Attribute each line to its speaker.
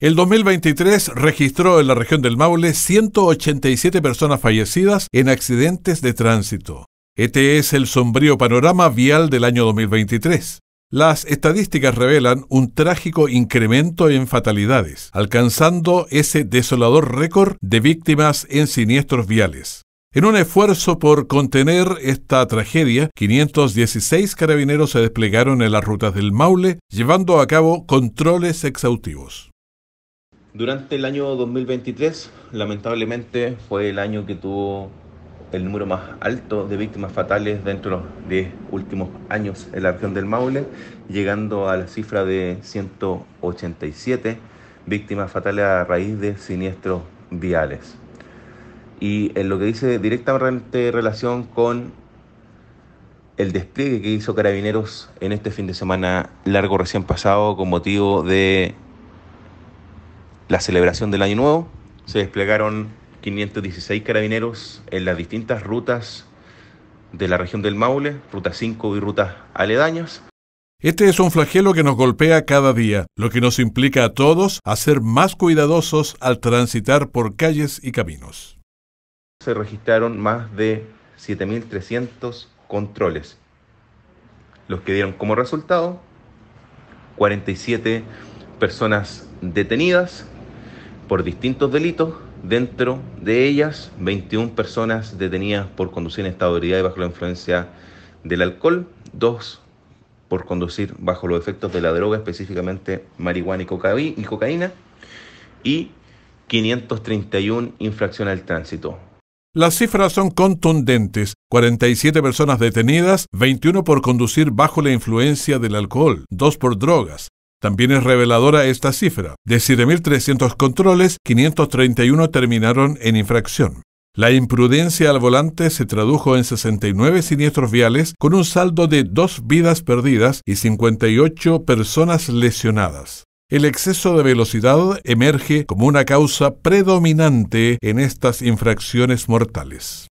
Speaker 1: El 2023 registró en la región del Maule 187 personas fallecidas en accidentes de tránsito. Este es el sombrío panorama vial del año 2023. Las estadísticas revelan un trágico incremento en fatalidades, alcanzando ese desolador récord de víctimas en siniestros viales. En un esfuerzo por contener esta tragedia, 516 carabineros se desplegaron en las rutas del Maule, llevando a cabo controles exhaustivos.
Speaker 2: Durante el año 2023, lamentablemente, fue el año que tuvo el número más alto de víctimas fatales dentro de los últimos años en la región del Maule, llegando a la cifra de 187 víctimas fatales a raíz de siniestros viales. Y en lo que dice directamente relación con el despliegue que hizo Carabineros en este fin de semana largo recién pasado con motivo de la celebración del Año Nuevo. Se desplegaron 516 carabineros en las distintas rutas de la región del Maule, Ruta 5 y rutas aledañas.
Speaker 1: Este es un flagelo que nos golpea cada día, lo que nos implica a todos a ser más cuidadosos al transitar por calles y caminos.
Speaker 2: Se registraron más de 7.300 controles, los que dieron como resultado 47 personas detenidas, por distintos delitos, dentro de ellas 21 personas detenidas por conducir en estado de ebriedad y bajo la influencia del alcohol, dos por conducir bajo los efectos de la droga, específicamente marihuana y cocaína, y 531 infracciones al tránsito.
Speaker 1: Las cifras son contundentes. 47 personas detenidas, 21 por conducir bajo la influencia del alcohol, 2 por drogas, también es reveladora esta cifra. De 7.300 controles, 531 terminaron en infracción. La imprudencia al volante se tradujo en 69 siniestros viales con un saldo de dos vidas perdidas y 58 personas lesionadas. El exceso de velocidad emerge como una causa predominante en estas infracciones mortales.